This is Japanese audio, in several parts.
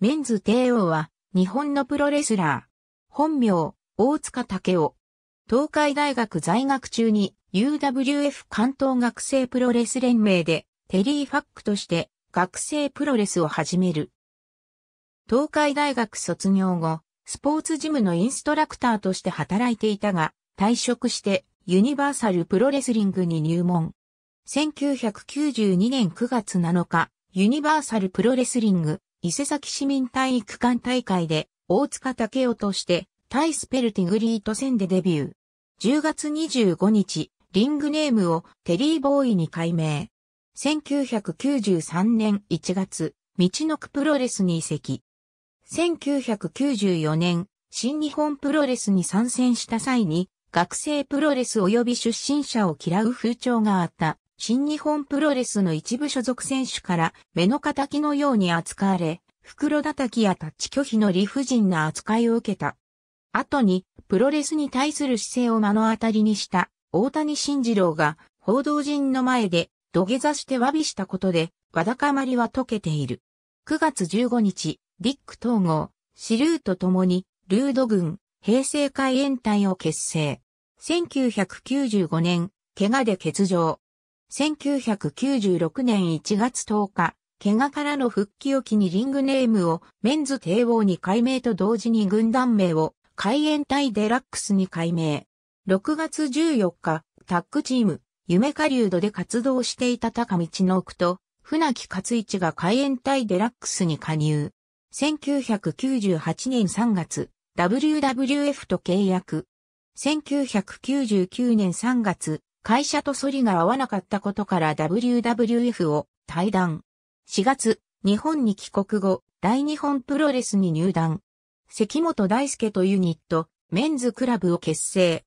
メンズ帝王は、日本のプロレスラー。本名、大塚武夫。東海大学在学中に UWF 関東学生プロレス連盟でテリーファックとして学生プロレスを始める。東海大学卒業後、スポーツジムのインストラクターとして働いていたが、退職してユニバーサルプロレスリングに入門。1992年9月7日、ユニバーサルプロレスリング伊勢崎市民体育館大会で、大塚武夫として、タイスペルティグリート戦でデビュー。10月25日、リングネームをテリーボーイに改名。1993年1月、道のくプロレスに移籍。1994年、新日本プロレスに参戦した際に、学生プロレス及び出身者を嫌う風潮があった。新日本プロレスの一部所属選手から目の敵のように扱われ、袋叩きやタッチ拒否の理不尽な扱いを受けた。後に、プロレスに対する姿勢を目の当たりにした大谷慎次郎が報道陣の前で土下座して詫びしたことで、わだかまりは解けている。9月15日、ディック統合、シルーと共に、ルード軍、平成海援隊を結成。1995年、怪我で欠場。1996年1月10日、怪我からの復帰を機にリングネームをメンズ帝王に改名と同時に軍団名を海援隊デラックスに改名。6月14日、タッグチーム、夢ードで活動していた高道の奥と、船木勝一が海援隊デラックスに加入。1998年3月、WWF と契約。1999年3月、会社とソリが合わなかったことから WWF を退団。4月、日本に帰国後、大日本プロレスに入団。関本大輔とユニット、メンズクラブを結成。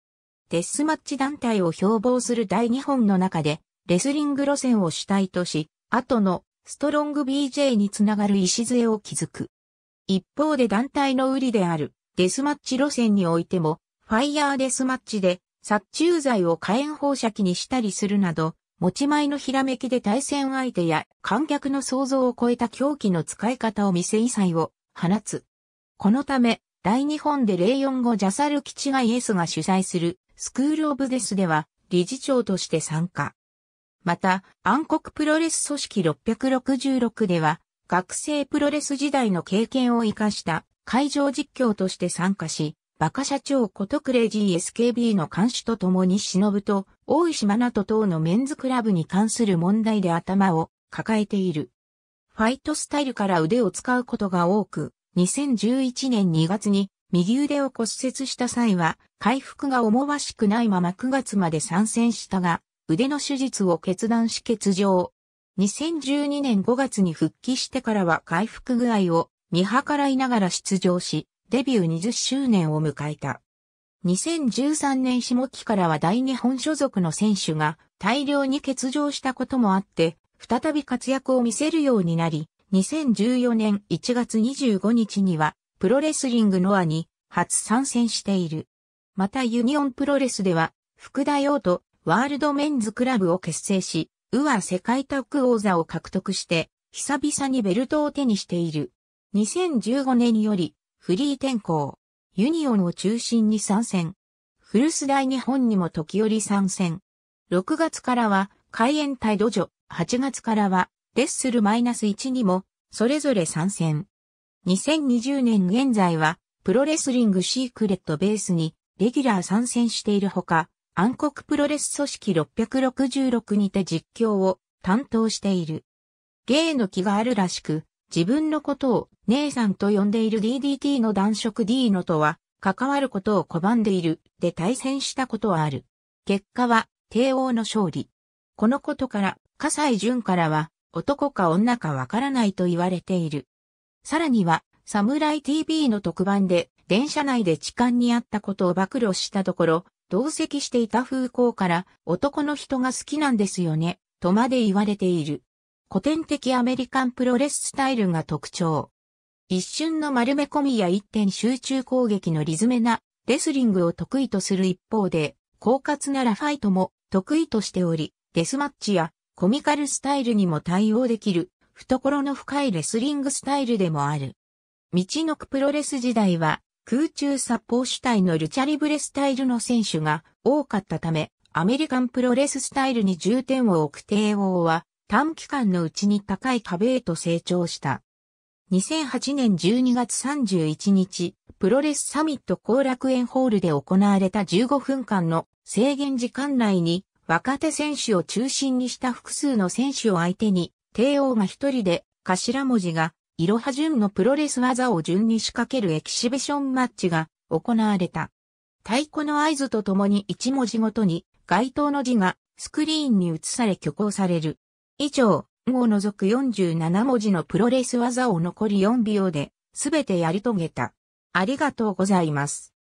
デスマッチ団体を標榜する大日本の中で、レスリング路線を主体とし、後のストロング BJ につながる礎を築く。一方で団体の売りであるデスマッチ路線においても、ファイヤーデスマッチで殺虫剤を火炎放射器にしたりするなど、持ち前のひらめきで対戦相手や観客の想像を超えた狂気の使い方を見せ異彩を放つ。このため、大日本で04後ジャサル基地がイエスが主催するスクールオブデスでは理事長として参加。また、暗黒プロレス組織666では、学生プロレス時代の経験を活かした会場実況として参加し、バカ社長ことクレイジー SKB の監視とともに忍と大石真と等のメンズクラブに関する問題で頭を抱えている。ファイトスタイルから腕を使うことが多く、2011年2月に右腕を骨折した際は回復が思わしくないまま9月まで参戦したが、腕の手術を決断し欠場。2012年5月に復帰してからは回復具合を見計らいながら出場し、デビュー20周年を迎えた。2013年下期からは大日本所属の選手が大量に欠場したこともあって、再び活躍を見せるようになり、2014年1月25日には、プロレスリングノアに初参戦している。またユニオンプロレスでは、福田洋とワールドメンズクラブを結成し、ウア世界タッグ王座を獲得して、久々にベルトを手にしている。2015年よりフリー転向、ユニオンを中心に参戦。古巣大日本にも時折参戦。6月からは、海援隊土女、8月からは、レッスルマイナス -1 にも、それぞれ参戦。2020年現在は、プロレスリングシークレットベースに、レギュラー参戦しているほか、暗黒プロレス組織666にて実況を担当している。芸の気があるらしく、自分のことを姉さんと呼んでいる DDT の男色 D のとは、関わることを拒んでいる、で対戦したことはある。結果は、帝王の勝利。このことから、葛西淳からは、男か女かわからないと言われている。さらには、サムライ TV の特番で、電車内で痴漢にあったことを暴露したところ、同席していた風光から、男の人が好きなんですよね、とまで言われている。古典的アメリカンプロレススタイルが特徴。一瞬の丸め込みや一点集中攻撃のリズメなレスリングを得意とする一方で、狡猾なラファイトも得意としており、デスマッチやコミカルスタイルにも対応できる、懐の深いレスリングスタイルでもある。道のくプロレス時代は、空中殺法主体のルチャリブレスタイルの選手が多かったため、アメリカンプロレススタイルに重点を置く帝王は、短期間のうちに高い壁へと成長した。2008年12月31日、プロレスサミット後楽園ホールで行われた15分間の制限時間内に若手選手を中心にした複数の選手を相手に、帝王が一人で頭文字がいろは順のプロレス技を順に仕掛けるエキシビションマッチが行われた。太鼓の合図とともに一文字ごとに該当の字がスクリーンに映され挙行される。以上、を除く47文字のプロレス技を残り4秒で、すべてやり遂げた。ありがとうございます。